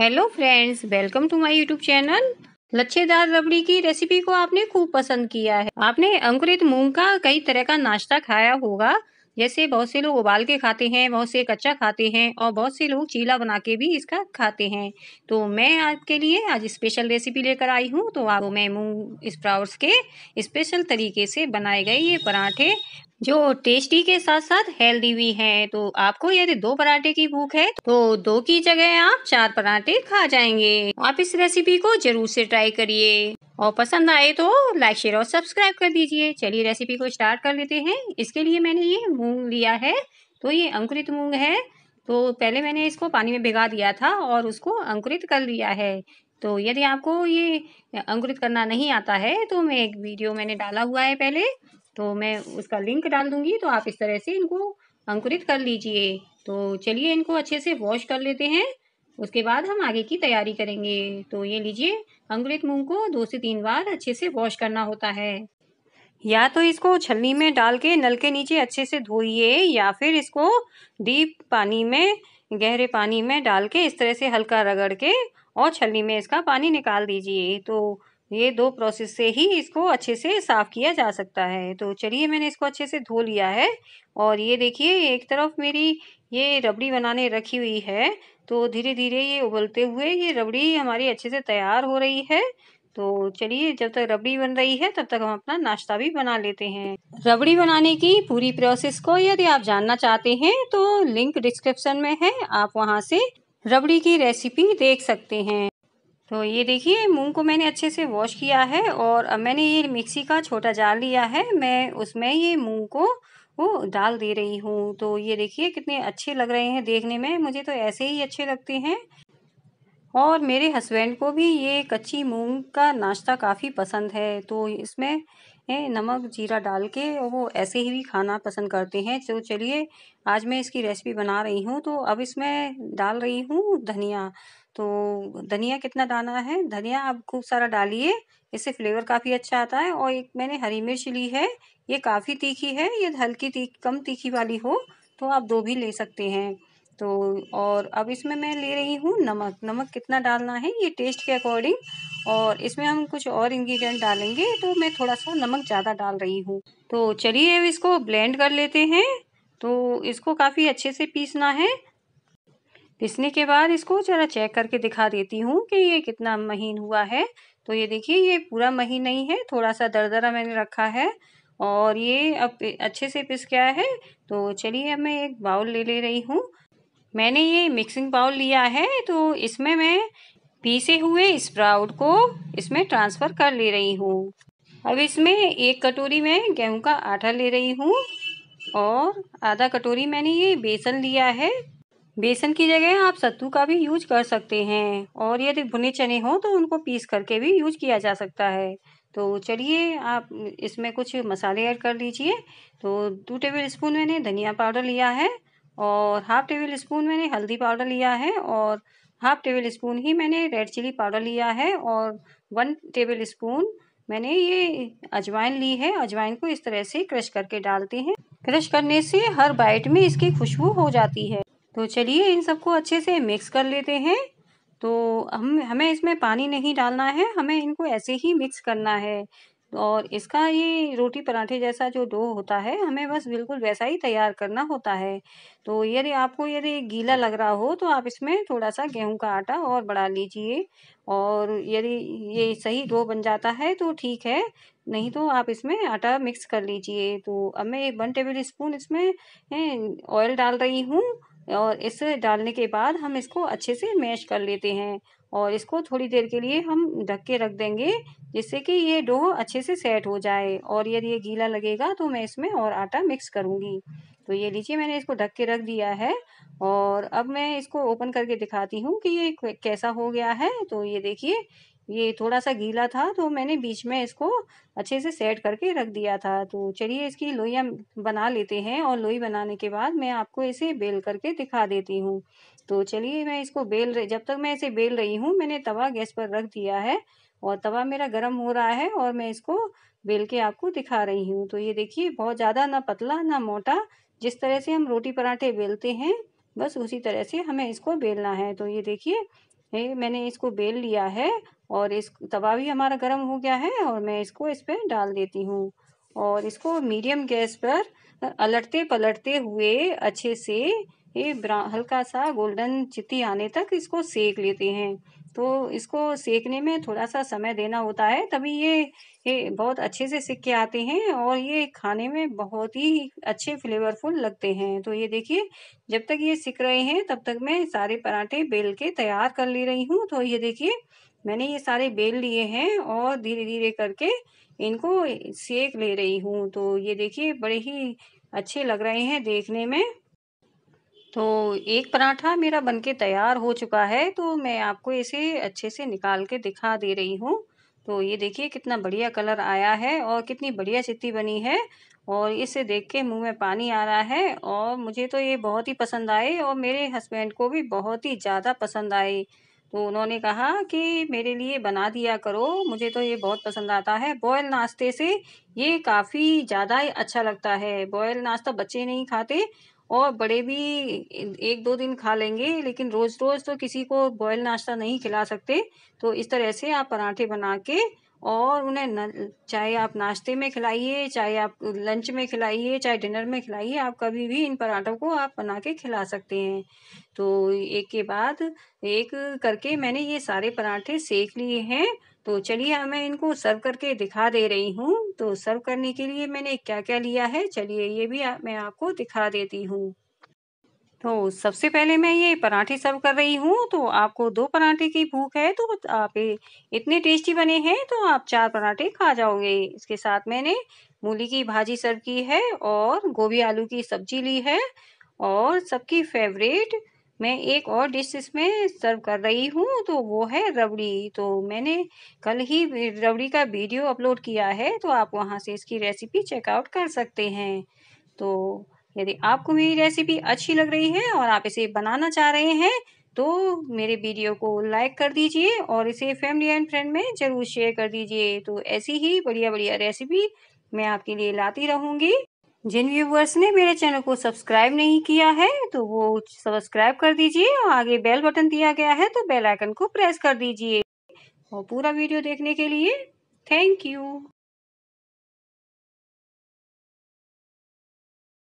hello friends welcome to my YouTube channel लच्छेदार रबड़ी की रेसिपी को आपने खूब पसंद किया है आपने अंकुरित मूंग का कई तरह का नाश्ता खाया होगा जैसे बहुत से लोग उबाल के खाते हैं बहुत से कच्चा खाते हैं और बहुत से लोग चीला बना के भी इसका खाते हैं तो मैं आपके लिए आज स्पेशल रेसिपी लेकर आई हूँ तो आप मैं मूंग स्प्राउट्स के स्पेशल तरीके से बनाए गए ये पराठे जो टेस्टी के साथ साथ हेल्दी भी है तो आपको यदि दो पराठे की भूख है तो दो की जगह आप चार पराठे खा जाएंगे आप इस रेसिपी को जरूर से ट्राई करिए और पसंद आए तो लाइक शेयर और सब्सक्राइब कर दीजिए चलिए रेसिपी को स्टार्ट कर लेते हैं इसके लिए मैंने ये मूंग लिया है तो ये अंकुरित मूंग है तो पहले मैंने इसको पानी में भिगा दिया था और उसको अंकुरित कर लिया है तो यदि आपको ये अंकुरित करना नहीं आता है तो मैं एक वीडियो मैंने डाला हुआ है पहले तो मैं उसका लिंक डाल दूँगी तो आप इस तरह से इनको अंकुरित कर लीजिए तो चलिए इनको अच्छे से वॉश कर लेते हैं उसके बाद हम आगे की तैयारी करेंगे तो ये लीजिए अंकुरित मूंग को दो से तीन बार अच्छे से वॉश करना होता है या तो इसको छलनी में डाल के नल के नीचे अच्छे से धोइए या फिर इसको डीप पानी में गहरे पानी में डाल के इस तरह से हल्का रगड़ के और छलनी में इसका पानी निकाल दीजिए तो ये दो प्रोसेस से ही इसको अच्छे से साफ़ किया जा सकता है तो चलिए मैंने इसको अच्छे से धो लिया है और ये देखिए एक तरफ मेरी ये रबड़ी बनाने रखी हुई है तो धीरे धीरे ये उबलते हुए ये रबड़ी हमारी अच्छे से तैयार हो रही है तो चलिए जब तक रबड़ी बन रही है तब तक हम अपना नाश्ता भी बना लेते हैं रबड़ी बनाने की पूरी प्रोसेस को यदि आप जानना चाहते हैं तो लिंक डिस्क्रिप्शन में है आप वहाँ से रबड़ी की रेसिपी देख सकते हैं तो ये देखिए मूंग को मैंने अच्छे से वॉश किया है और मैंने ये मिक्सी का छोटा जार लिया है मैं उसमें ये मूंग को वो डाल दे रही हूँ तो ये देखिए कितने अच्छे लग रहे हैं देखने में मुझे तो ऐसे ही अच्छे लगते हैं और मेरे हस्बैंड को भी ये कच्ची मूंग का नाश्ता काफ़ी पसंद है तो इसमें नमक जीरा डाल के वो ऐसे ही भी खाना पसंद करते हैं तो चलिए आज मैं इसकी रेसिपी बना रही हूँ तो अब इसमें डाल रही हूँ धनिया तो धनिया कितना डालना है धनिया आप खूब सारा डालिए इससे फ्लेवर काफ़ी अच्छा आता है और एक मैंने हरी मिर्च ली है ये काफ़ी तीखी है ये हल्की तीख कम तीखी वाली हो तो आप दो भी ले सकते हैं तो और अब इसमें मैं ले रही हूँ नमक नमक कितना डालना है ये टेस्ट के अकॉर्डिंग और इसमें हम कुछ और इंग्रेडिएंट डालेंगे तो मैं थोड़ा सा नमक ज़्यादा डाल रही हूँ तो चलिए अब इसको ब्लेंड कर लेते हैं तो इसको काफ़ी अच्छे से पीसना है पिसने के बाद इसको ज़रा चेक करके दिखा देती हूँ कि ये कितना महीन हुआ है तो ये देखिए ये पूरा महीन नहीं है थोड़ा सा दरदरा मैंने रखा है और ये अब अच्छे से पिस गया है तो चलिए अब मैं एक बाउल ले ले रही हूँ मैंने ये मिक्सिंग बाउल लिया है तो इसमें मैं पीसे हुए स्प्राउट को इसमें ट्रांसफ़र कर ले रही हूँ अब इसमें एक कटोरी में गेहूं का आटा ले रही हूँ और आधा कटोरी मैंने ये बेसन लिया है बेसन की जगह आप सत्तू का भी यूज कर सकते हैं और यदि भुने चने हो तो उनको पीस करके भी यूज किया जा सकता है तो चलिए आप इसमें कुछ मसाले ऐड कर लीजिए तो दो टेबल स्पून मैंने धनिया पाउडर लिया है और हाफ टेबल स्पून मैंने हल्दी पाउडर लिया है और हाफ टेबल स्पून ही मैंने रेड चिली पाउडर लिया है और वन टेबल स्पून मैंने ये अजवाइन ली है अजवाइन को इस तरह से क्रश करके डालते हैं क्रश करने से हर बाइट में इसकी खुशबू हो जाती है तो चलिए इन सबको अच्छे से मिक्स कर लेते हैं तो हम हमें इसमें पानी नहीं डालना है हमें इनको ऐसे ही मिक्स करना है और इसका ये रोटी पराठे जैसा जो डो होता है हमें बस बिल्कुल वैसा ही तैयार करना होता है तो यदि आपको यदि गीला लग रहा हो तो आप इसमें थोड़ा सा गेहूं का आटा और बढ़ा लीजिए और यदि ये सही डो बन जाता है तो ठीक है नहीं तो आप इसमें आटा मिक्स कर लीजिए तो अब मैं एक वन टेबल स्पून इसमें ऑयल डाल रही हूँ और इस डालने के बाद हम इसको अच्छे से मैश कर लेते हैं और इसको थोड़ी देर के लिए हम ढक के रख देंगे जिससे कि ये डो अच्छे से सेट हो जाए और यदि ये गीला लगेगा तो मैं इसमें और आटा मिक्स करूँगी तो ये लीजिए मैंने इसको ढक के रख दिया है और अब मैं इसको ओपन करके दिखाती हूँ कि ये कैसा हो गया है तो ये देखिए ये थोड़ा सा गीला था तो मैंने बीच में इसको अच्छे से सेट करके रख दिया था तो चलिए इसकी लोइयाँ बना लेते हैं और लोई बनाने के बाद मैं आपको इसे बेल करके दिखा देती हूँ तो चलिए मैं इसको बेल रही जब तक मैं इसे बेल रही हूँ मैंने तवा गैस पर रख दिया है और तवा मेरा गर्म हो रहा है और मैं इसको बेल के आपको दिखा रही हूँ तो ये देखिए बहुत ज़्यादा ना पतला ना मोटा जिस तरह से हम रोटी पराठे बेलते हैं बस उसी तरह से हमें इसको बेलना है तो ये देखिए है मैंने इसको बेल लिया है और इस तवा भी हमारा गर्म हो गया है और मैं इसको इस पर डाल देती हूँ और इसको मीडियम गैस पर अलटते पलटते हुए अच्छे से ये हल्का सा गोल्डन चित्ती आने तक इसको सेक लेते हैं तो इसको सेकने में थोड़ा सा समय देना होता है तभी ये, ये बहुत अच्छे से सिक के आते हैं और ये खाने में बहुत ही अच्छे फ्लेवरफुल लगते हैं तो ये देखिए जब तक ये सिक रहे हैं तब तक मैं सारे पराठे बेल के तैयार कर ले रही हूँ तो ये देखिए मैंने ये सारे बेल लिए हैं और धीरे धीरे करके इनको सेक ले रही हूँ तो ये देखिए बड़े ही अच्छे लग रहे हैं देखने में तो एक पराठा मेरा बनके तैयार हो चुका है तो मैं आपको इसे अच्छे से निकाल के दिखा दे रही हूँ तो ये देखिए कितना बढ़िया कलर आया है और कितनी बढ़िया चित्ती बनी है और इसे देख के मुंह में पानी आ रहा है और मुझे तो ये बहुत ही पसंद आए और मेरे हस्बैंड को भी बहुत ही ज़्यादा पसंद आए तो उन्होंने कहा कि मेरे लिए बना दिया करो मुझे तो ये बहुत पसंद आता है बॉयल नाश्ते से ये काफ़ी ज़्यादा अच्छा लगता है बॉयल नाश्ता बच्चे नहीं खाते और बड़े भी एक दो दिन खा लेंगे लेकिन रोज़ रोज़ तो किसी को बॉयल नाश्ता नहीं खिला सकते तो इस तरह से आप पराठे बना के और उन्हें न, चाहे आप नाश्ते में खिलाइए चाहे आप लंच में खिलाइए चाहे डिनर में खिलाइए आप कभी भी इन पराठों को आप बना के खिला सकते हैं तो एक के बाद एक करके मैंने ये सारे पराठे सेक लिए हैं तो चलिए मैं इनको सर्व करके दिखा दे रही हूँ तो सर्व करने के लिए मैंने क्या क्या लिया है चलिए ये भी मैं आपको दिखा देती हूँ तो सबसे पहले मैं ये पराठे सर्व कर रही हूँ तो आपको दो पराठे की भूख है तो आप इतने टेस्टी बने हैं तो आप चार पराठे खा जाओगे इसके साथ मैंने मूली की भाजी सर्व की है और गोभी आलू की सब्जी ली है और सबकी फेवरेट मैं एक और डिश इसमें सर्व कर रही हूँ तो वो है रबड़ी तो मैंने कल ही रबड़ी का वीडियो अपलोड किया है तो आप वहाँ से इसकी रेसिपी चेकआउट कर सकते हैं तो यदि आपको मेरी रेसिपी अच्छी लग रही है और आप इसे बनाना चाह रहे हैं तो मेरे वीडियो को लाइक कर दीजिए और इसे फैमिली एंड फ्रेंड में ज़रूर शेयर कर दीजिए तो ऐसी ही बढ़िया बढ़िया रेसिपी मैं आपके लिए लाती रहूंगी जिन व्यूवर्स ने मेरे चैनल को सब्सक्राइब नहीं किया है तो वो सब्सक्राइब कर दीजिए और आगे बेल बटन दिया गया है तो बेल आइकन को प्रेस कर दीजिए और पूरा वीडियो देखने के लिए थैंक यू